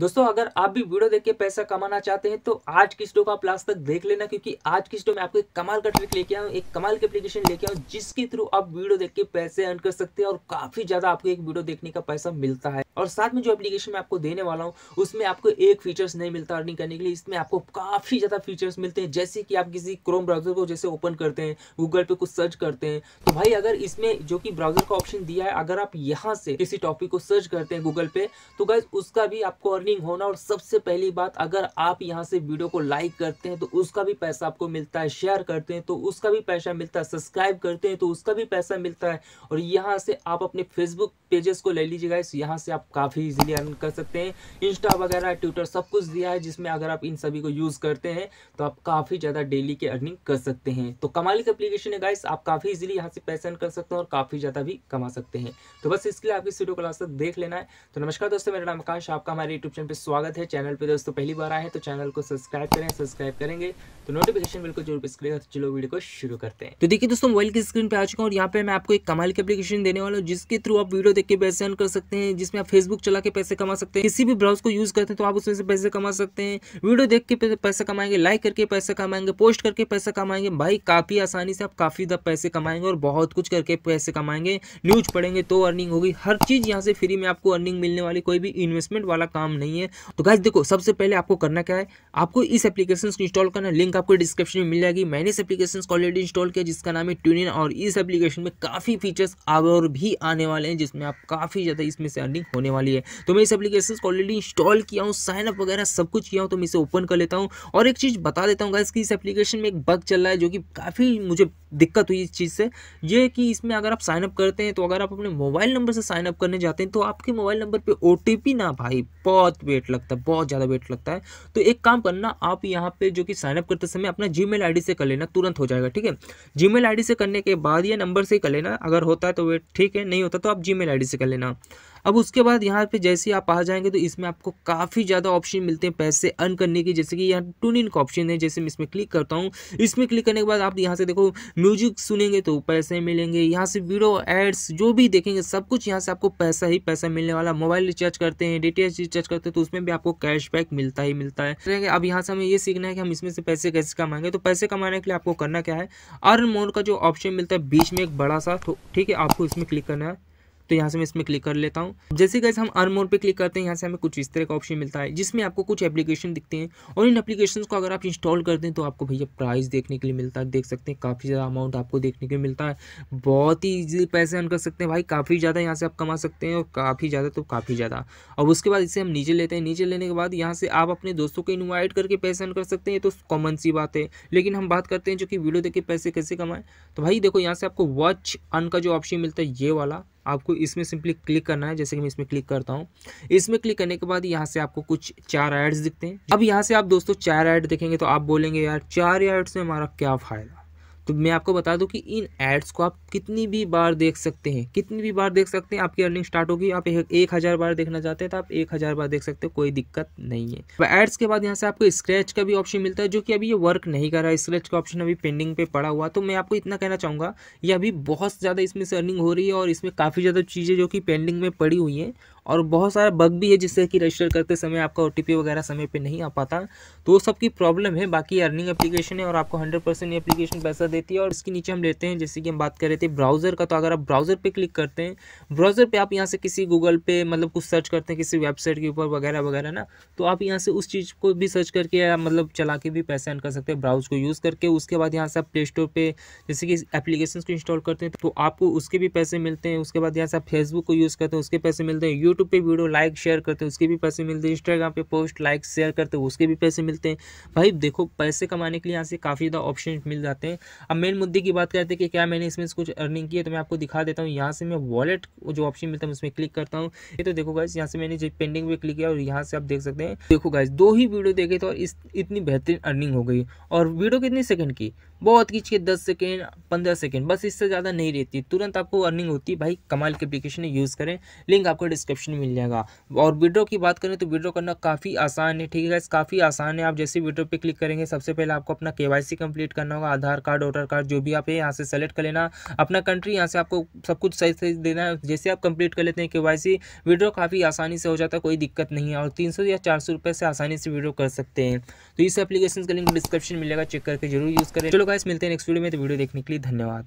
दोस्तों अगर आप भी वीडियो देख के पैसा कमाना चाहते हैं तो आज की स्टो का आप लास्ट तक देख लेना क्योंकि आज की स्टो में आपको एक कमाल का ट्रिक लेके आऊँ एक कमाल की एप्लीकेशन लेके आऊँ जिसके थ्रू आप वीडियो देख के पैसे अर्न कर सकते हैं और काफी ज्यादा आपको एक वीडियो देखने का पैसा मिलता है और साथ में जो एप्लीकेशन मैं आपको देने वाला हूँ उसमें आपको एक फीचर्स नहीं मिलता अर्निंग करने के लिए इसमें आपको काफी ज्यादा फीचर्स मिलते हैं जैसे कि आप किसी क्रोम ब्राउजर को जैसे ओपन करते हैं गूगल पे कुछ सर्च करते हैं तो भाई अगर इसमें जो कि ब्राउजर का ऑप्शन दिया है अगर आप यहाँ से किसी टॉपिक को सर्च करते हैं गूगल पे तो गाइज उसका भी आपको अर्निंग होना और सबसे पहली बात अगर आप यहाँ से वीडियो को लाइक करते हैं तो उसका भी पैसा आपको मिलता है शेयर करते हैं तो उसका भी पैसा मिलता है सब्सक्राइब करते हैं तो उसका भी पैसा मिलता है और यहाँ से आप अपने फेसबुक पेजेस को ले लीजिएगा इस यहाँ से आप काफ़ी इजीली अर्न कर सकते हैं इंस्टा वगैरह ट्विटर सब कुछ दिया है जिसमें अगर आप इन सभी को यूज़ करते हैं तो आप काफ़ी ज़्यादा डेली की अर्निंग कर सकते हैं तो कमाली की अप्लीकेशन है गाइस आप काफ़ी इजीली यहाँ से पैसा अर्न कर सकते हैं और काफ़ी ज़्यादा भी कमा सकते हैं तो बस इसके लिए आप इस वीडियो को लास्ट तक देख लेना है तो नमस्कार दोस्तों मेरा नाम आकाश आपका हमारे यूट्यूब डिस्क्रिप्शन पे स्वागत है चैनल पे दोस्तों पहली बार आए हैं तो चैनल को सब्सक्राइब करें सब्सक्राइब करेंगे तो नोटिफिकेशन बिल्कुल जरूर प्रेस करेगा तो चलो वीडियो को शुरू करते हैं तो देखिए दोस्तों मोबाइल की स्क्रीन पे आ चुका हूँ और यहाँ पे मैं आपको एक कमाल की एप्लीकेशन देने वाला हूँ जिसके थ्रू आप वीडियो देख के पैसे अर्न कर सकते हैं जिसमें आप फेसबुक चला के पैसे कमा सकते हैं किसी भी ब्राउज को यूज करते हैं तो आप उसमें से पैसे कमा सकते हैं वीडियो देख के पैसे कमाएंगे लाइक करके पैसे कमाएंगे पोस्ट करके पैसे कमाएंगे भाई काफी आसानी से आप काफी पैसे कमाएंगे और बहुत कुछ करके पैसे कमाएंगे न्यूज पढ़ेंगे तो अर्निंग होगी हर चीज यहाँ से फ्री में आपको अर्निंग मिलने वाली कोई भी इन्वेस्टमेंट वाला काम नहीं है तो गाइज देखो सबसे पहले आपको करना क्या है आपको इस एप्लीकेशन को इंस्टॉल करना है लिंक आपको डिस्क्रिप्शन में मिल जाएगी मैंने इस एप्लीकेशन को ऑलरेडी इंस्टॉल किया जिसका नाम है ट्यूनिन और इस एप्लीकेशन में काफ़ी फीचर्स और भी आने वाले हैं जिसमें आप काफ़ी ज़्यादा इसमें से अर्निंग होने वाली है तो मैं इस एप्लीकेशन को ऑलरेडी इंस्टॉल किया हूँ साइन अप वगैरह सब कुछ किया हूँ तो मैं इसे ओपन कर लेता हूँ और एक चीज़ बता देता हूँ गाइज कि इस एप्लीकेशन में एक बग चल रहा है जो कि काफ़ी मुझे दिक्कत हुई इस चीज़ से ये कि इसमें अगर आप साइनअप करते हैं तो अगर आप अपने मोबाइल नंबर से साइनअप करने जाते हैं तो आपके मोबाइल नंबर पर ओ ना भाई बहुत बहुत वेट लगता है बहुत ज़्यादा वेट लगता है तो एक काम करना आप यहाँ पे जो कि साइनअप करते समय अपना जी मेल से कर लेना तुरंत हो जाएगा ठीक है जी मेल से करने के बाद या नंबर से कर लेना अगर होता है तो वेट ठीक है नहीं होता तो आप जी मेल से कर लेना अब उसके बाद यहाँ पे जैसे ही आप आ जाएंगे तो इसमें आपको काफ़ी ज़्यादा ऑप्शन मिलते हैं पैसे अर्न करने की जैसे कि यहाँ टून इन का ऑप्शन है जैसे मैं इसमें क्लिक करता हूँ इसमें क्लिक करने के बाद आप यहाँ से देखो म्यूजिक सुनेंगे तो पैसे मिलेंगे यहाँ से वीडियो एड्स जो भी देखेंगे सब कुछ यहाँ से आपको पैसा ही पैसा मिलने वाला मोबाइल रिचार्ज करते हैं डी रिचार्ज करते हैं तो उसमें भी आपको कैशबैक मिलता ही मिलता है अब यहाँ से हमें ये सीखना है कि हम इसमें से पैसे कैसे कमाएंगे तो पैसे कमाने के लिए आपको करना क्या है अर्न मोड का जो ऑप्शन मिलता है बीच में एक बड़ा सा तो ठीक है आपको इसमें क्लिक करना है तो यहाँ से मैं इसमें क्लिक कर लेता हूँ जैसे कैसे हम अर्न मोर पे क्लिक करते हैं यहाँ से हमें कुछ इस तरह का ऑप्शन मिलता है जिसमें आपको कुछ एप्लीकेशन दिखते हैं और इन एप्लीकेशन को अगर आप इंस्टॉल करते हैं तो आपको भैया प्राइस देखने के लिए मिलता है देख सकते हैं काफ़ी ज़्यादा अमाउंट आपको देखने के लिए मिलता है बहुत ही ईजी पैसे अर्न कर सकते हैं भाई काफ़ी ज़्यादा यहाँ से आप कमा सकते हैं और काफ़ी ज़्यादा तो काफ़ी ज़्यादा और उसके बाद इसे हम नीचे लेते हैं नीचे लेने के बाद यहाँ से आप अपने दोस्तों को इन्वाइट करके पैसे अर्न कर सकते हैं तो कॉमन सी बात है लेकिन हम बात करते हैं जो कि वीडियो देख के पैसे कैसे कमाएं तो भाई देखो यहाँ से आपको वॉच अन का जो ऑप्शन मिलता है ये वाला आपको इसमें सिंपली क्लिक करना है जैसे कि मैं इसमें क्लिक करता हूँ इसमें क्लिक करने के बाद यहाँ से आपको कुछ चार एड्स दिखते हैं अब यहाँ से आप दोस्तों चार ऐड देखेंगे तो आप बोलेंगे यार चार ऐड से हमारा क्या फ़ायदा तो मैं आपको बता दूं कि इन एड्स को आप कितनी भी बार देख सकते हैं कितनी भी बार देख सकते हैं आपकी अर्निंग स्टार्ट होगी आप एक, एक हज़ार बार देखना चाहते हैं तो आप एक हज़ार बार देख सकते हो कोई दिक्कत नहीं है एड्स के बाद यहाँ से आपको स्क्रैच का भी ऑप्शन मिलता है जो कि अभी ये वर्क नहीं कर रहा है स्क्रैच का ऑप्शन अभी पेंडिंग पे पड़ा हुआ तो मैं आपको इतना कहना चाहूँगा ये अभी बहुत ज़्यादा इसमें से अर्निंग हो रही है और इसमें काफ़ी ज़्यादा चीज़ें जो कि पेंडिंग में पड़ी हुई हैं और बहुत सारा बग भी है जिससे कि रजिस्टर करते समय आपका ओ वगैरह समय पे नहीं आ पाता तो वो सब की प्रॉब्लम है बाकी अर्निंग एप्लीकेशन है और आपको हंड्रेड परसेंट एप्लीकेशन पैसा देती है और इसके नीचे हम लेते हैं जैसे कि हम बात कर रहे थे ब्राउज़र का तो अगर आप ब्राउज़र पर क्लिक करते हैं ब्राउज़र पर आप यहाँ से किसी गूगल पे मतलब कुछ सर्च करते हैं किसी वेबसाइट के ऊपर वगैरह वगैरह ना तो आप यहाँ से उस चीज़ को भी सर्च करके मतलब चला के भी पैसे अर्न कर सकते हैं ब्राउज़ को यूज़ करके उसके बाद यहाँ से आप प्ले स्टोर पर जैसे कि एप्लीकेशन को इंस्टॉल करते हैं तो आपको उसके भी पैसे मिलते हैं उसके बाद यहाँ से आप फेसबुक को यूज़ करते हैं उसके पैसे मिलते हैं यूट्यूब पे वीडियो लाइक शेयर करते हैं उसके भी पैसे मिलते हैं इंस्टाग्राम पे पोस्ट लाइक शेयर करते हैं उसके भी पैसे मिलते हैं भाई देखो पैसे कमाने के लिए यहाँ से काफ़ी ज़्यादा ऑप्शन मिल जाते हैं अब मेन मुद्दे की बात करते हैं कि क्या मैंने इसमें कुछ अर्निंग की है तो मैं आपको दिखा देता हूँ यहाँ से मैं वॉलेट जो ऑप्शन मिलता है उसमें क्लिक करता हूँ ये तो देखो गाइस यहाँ से मैंने पेंडिंग पर क्लिक किया और यहाँ से आप देख सकते हैं देखो गाइस दो ही वीडियो देखे तो इस इतनी बेहतरीन अर्निंग हो गई और वीडियो कितनी सेकंड की बहुत खींच दस सेकेंड पंद्रह सेकेंड बस इससे ज़्यादा नहीं रहती तुरंत आपको अर्निंग होती है भाई कमाल के एप्लीकेशन यूज़ करें लिंक आपको डिस्क्रिप्शन ऑप्शन मिल जाएगा और विड्रो की बात करें तो विड्रो करना काफ़ी आसान है ठीक है काफ़ी आसान है आप जैसे विड्रो पे क्लिक करेंगे सबसे पहले आपको अपना के कंप्लीट करना होगा आधार कार्ड वोटर कार्ड जो भी आप है यहाँ से सेलेक्ट कर लेना अपना कंट्री यहाँ से आपको सब कुछ सही सही देना है जैसे आप कंप्लीट कर लेते हैं के वाई काफ़ी आसानी से हो जाता है कोई दिक्कत नहीं है और तीन या चार सौ से आसानी से विड्रो कर सकते हैं तो इस एप्लीकेशन का लिंक डिस्क्रिप्शन मिलेगा चेक करके जरूर यूज़ करें चलो गाइस मिलते हैं नेक्स्ट वीडियो में तो वीडियो देखने के लिए धन्यवाद